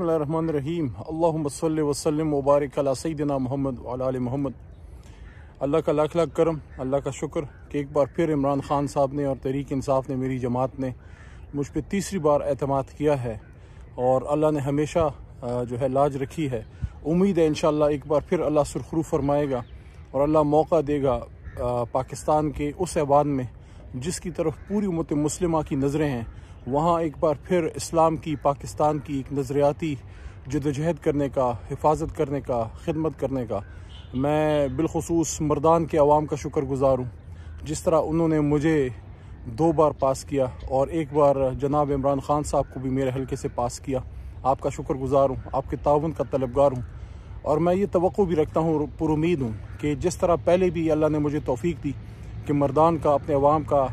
बसमीम अल्लाम वसलम वबारक सईदिना मोहम्मद वाल मोहम्मद अल्लाह का लाख लाख करम अल्लाह का शुक्र कि एक बार फिर इमरान ख़ान साहब ने और तहरीक इंसाफ ने मेरी जमात ने मुझ पर तीसरी बार अहतमाद किया है और अल्लाह ने हमेशा जो है लाज रखी है उम्मीद है इन एक बार फिर अल्लाह सुरखरू फरमाएगा और अल्लाह मौका देगा पाकिस्तान के उस ऐवान में जिसकी तरफ पूरी उमत मुस्लिमा की नज़रें हैं वहाँ एक बार फिर इस्लाम की पाकिस्तान की एक नज़रियाती जदोजहद करने का हिफाजत करने का खिदमत करने का मैं बिलखसूस मर्दान के आवाम का शुक्र गुज़ार हूँ जिस तरह उन्होंने मुझे दो बार पास किया और एक बार जनाब इमरान ख़ान साहब को भी मेरे हल्के से पास किया आपका शुक्र गुज़ार हूँ आपके ताउन का तलबगार हूँ और मैं ये तो भी रखता हूँ पुरुद हूँ कि जिस तरह पहले भी अल्लाह ने मुझे तोफ़ी दी कि मर्दान का अपने अवाम का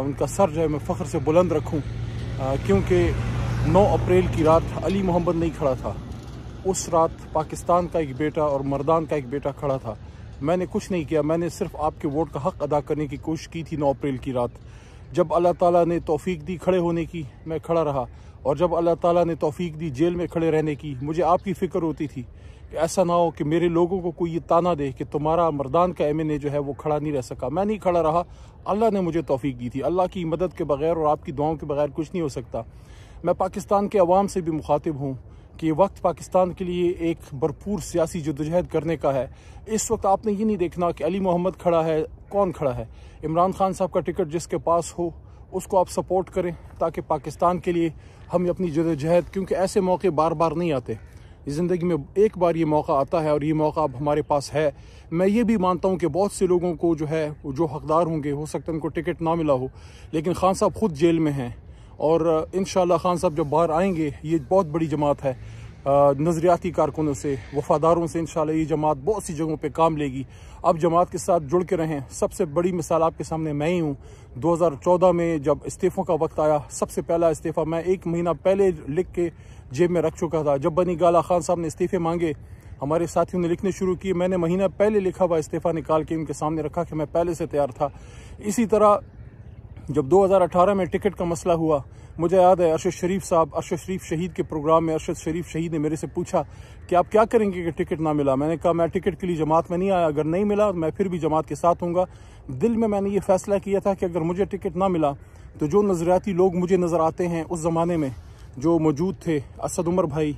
उनका सर जो है मैं फ़ख्र से बुलंद रखूँ क्योंकि 9 अप्रैल की रात अली मोहम्मद नहीं खड़ा था उस रात पाकिस्तान का एक बेटा और मर्दान का एक बेटा खड़ा था मैंने कुछ नहीं किया मैंने सिर्फ आपके वोट का हक़ अदा करने की कोशिश की थी 9 अप्रैल की रात जब अल्लाह ताला ने तौफीक दी खड़े होने की मैं खड़ा रहा और जब अल्लाह ताला ने तोफ़ी दी जेल में खड़े रहने की मुझे आपकी फ़िक्र होती थी ऐसा ना हो कि मेरे लोगों को कोई ये ताना दे कि तुम्हारा मर्दान का एम जो है वो खड़ा नहीं रह सका मैं नहीं खड़ा रहा अल्लाह ने मुझे तोफ़ी दी थी अल्लाह की मदद के बगैर और आपकी दुआओं के बगैर कुछ नहीं हो सकता मैं पाकिस्तान के अवाम से भी मुखातिब हूँ कि वक्त पाकिस्तान के लिए एक भरपूर सियासी जदोजहद करने का है इस वक्त आपने ये नहीं देखना कि अली मोहम्मद खड़ा है कौन खड़ा है इमरान खान साहब का टिकट जिसके पास हो उसको आप सपोर्ट करें ताकि पाकिस्तान के लिए हम अपनी जदोजहद क्योंकि ऐसे मौके बार बार नहीं आते ज़िंदगी में एक बार ये मौका आता है और ये मौका अब हमारे पास है मैं ये भी मानता हूँ कि बहुत से लोगों को जो है जो हकदार होंगे हो सकता है उनको टिकट ना मिला हो लेकिन खान साहब खुद जेल में हैं और इन खान साहब जब बाहर आएंगे ये बहुत बड़ी जमात है नज़रियाती कारकुनों से वफादारों से इन ये जमात बहुत सी जगहों पर काम लेगी अब जमात के साथ जुड़ के रहें सबसे बड़ी मिसाल आपके सामने मैं ही हूँ 2014 में जब इस्तीफ़ों का वक्त आया सबसे पहला इस्तीफ़ा मैं एक महीना पहले लिख के जेब में रख चुका था जब बनी गाला खान साहब ने इस्तीफे मांगे हमारे साथियों ने लिखने शुरू किए मैंने महीना पहले लिखा हुआ इस्तीफ़ा निकाल के उनके सामने रखा कि मैं पहले से तैयार था इसी तरह जब 2018 में टिकट का मसला हुआ मुझे याद है अरशद शरीफ साहब अरशद शरीफ शहीद के प्रोग्राम में अरशद शरीफ शहीद ने मेरे से पूछा कि आप क्या करेंगे कि टिकट ना मिला मैंने कहा मैं टिकट के लिए जमात में नहीं आया अगर नहीं मिला मैं फिर भी जमात के साथ हूँ दिल में मैंने ये फैसला किया था कि अगर मुझे टिकट ना मिला तो जो नज़रियाती लोग मुझे नज़र आते हैं उस ज़माने में जो मौजूद थे असद उमर भाई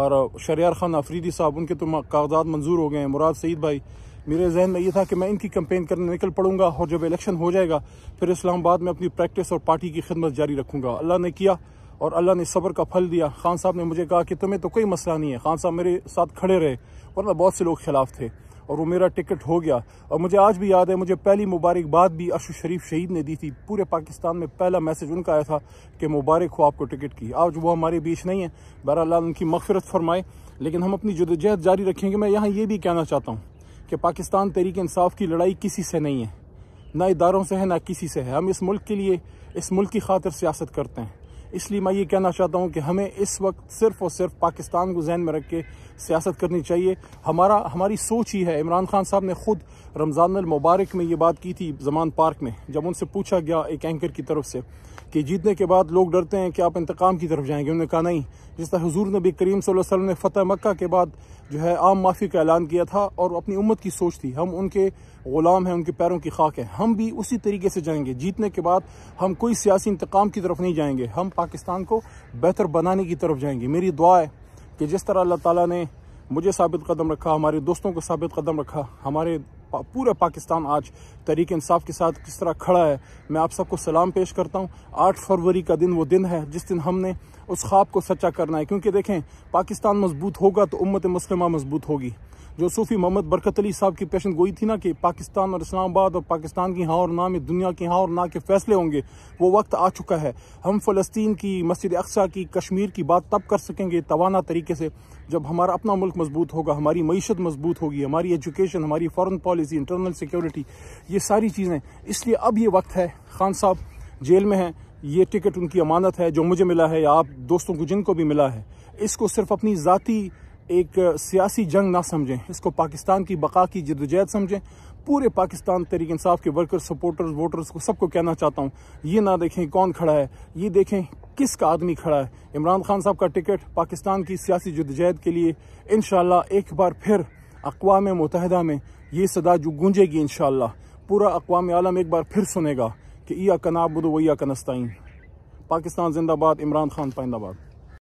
और शरियार खान आफरीदी साहब उनके तो कागजात मंजूर हो गए हैं मुराद सईद भाई मेरे जहन में ये था कि मैं इनकी कंपेन करने निकल पड़ूंगा और जब इलेक्शन हो जाएगा फिर इस्लामाबाद में अपनी प्रैक्टिस और पार्टी की खिदमत जारी रखूँगा अल्लाह ने किया और अल्लाह ने सब्र का फल दिया खान साहब ने मुझे कहा कि तुम्हें तो कोई मसला नहीं है खान साहब मेरे साथ खड़े रहे वरना बहुत से लोग खिलाफ थे और वो मेरा टिकट हो गया और मुझे आज भी याद है मुझे पहली मुबारकबाद भी अशु शरीफ शहीद ने दी थी पूरे पाकिस्तान में पहला मैसेज उनका आया था कि मुबारक हो आपको टिकट की आज वो हमारे बीच नहीं है बहरहाल उनकी मफफरत फरमाए लेकिन हम अपनी जदोजहद जारी रखेंगे मैं यहाँ ये भी कहना चाहता हूँ कि पाकिस्तान तहरीक इंसाफ की लड़ाई किसी से नहीं है ना इदारों से है ना किसी से है हम इस मुल्क के लिए इस मुल्क की खातिर सियासत करते हैं इसलिए मैं ये कहना चाहता हूँ कि हमें इस वक्त सिर्फ और सिर्फ पाकिस्तान को जहन में रख के सियासत करनी चाहिए हमारा हमारी सोच ही है इमरान खान साहब ने ख़ुद रमज़ान मुबारक में ये बात की थी जमान पार्क में जब उनसे पूछा गया एक एंकर की तरफ से कि जीतने के बाद लोग डरते हैं कि आप इंतकाम की तरफ जाएंगे उन्होंने कहा नहीं जिस तरह हजूर नबी करीम वसल्लम ने फ़तह मक्का के बाद जो है आम माफ़ी का ऐलान किया था और अपनी उम्मत की सोच थी हम उनके ग़ुलाम हैं उनके पैरों की खाक है हम भी उसी तरीके से जाएंगे जीतने के बाद हम कोई सियासी इंतकाम की तरफ नहीं जाएंगे हम पाकिस्तान को बेहतर बनाने की तरफ जाएंगे मेरी दुआ है कि जिस तरह अल्लाह ताला ने मुझे साबित कदम रखा हमारे दोस्तों को साबित कदम रखा हमारे पूरा पाकिस्तान आज तरीक इंसाफ के साथ किस तरह खड़ा है मैं आप सबको सलाम पेश करता हूँ आठ फरवरी का दिन वो दिन है जिस दिन हमने उस ख्वाब को सच्चा करना है क्योंकि देखें पाकिस्तान मजबूत होगा तो उम्मत मुस्लिम मजबूत होगी जो सूफ़ी मोहम्मद बरकत अली साहब की पेशन गोई थी ना कि पाकिस्तान और इस्लामाबाद और पाकिस्तान की हाँ और ना में दुनिया की हाँ और ना के फैसले होंगे वो वक्त आ चुका है हम फ़लस्तीन की मस्जिद अक्सा की कश्मीर की बात तब कर सकेंगे तोाना तरीके से जब हमारा अपना मुल्क मजबूत होगा हमारी मीशत मजबूत होगी हमारी एजुकेशन हमारी फ़ॉरन पॉलिसी इंटरनल सिक्योरिटी ये सारी चीज़ें इसलिए अब ये वक्त है खान साहब जेल में हैं ये टिकट उनकी अमानत है जो मुझे मिला है या आप दोस्तों को जिनको भी मिला है इसको सिर्फ अपनी ज़ाती एक सियासी जंग ना समझें इसको पाकिस्तान की बका की जदोजहद समझें पूरे पाकिस्तान तरीके इंसाफ के वर्कर्स सपोर्टर्स वोटर्स को सबको कहना चाहता हूँ ये ना देखें कौन खड़ा है ये देखें किसका आदमी खड़ा है इमरान खान साहब का टिकट पाकिस्तान की सियासी जदोजहद के लिए इन एक बार फिर अकवा मुतहदा में ये सदा जो गूंजेगी इन पूरा अकवा आलम एक बार फिर सुनेगा कि ईया कना नाबुद व ईया का पाकिस्तान जिंदाबाद इमरान खान पाइंदाबाद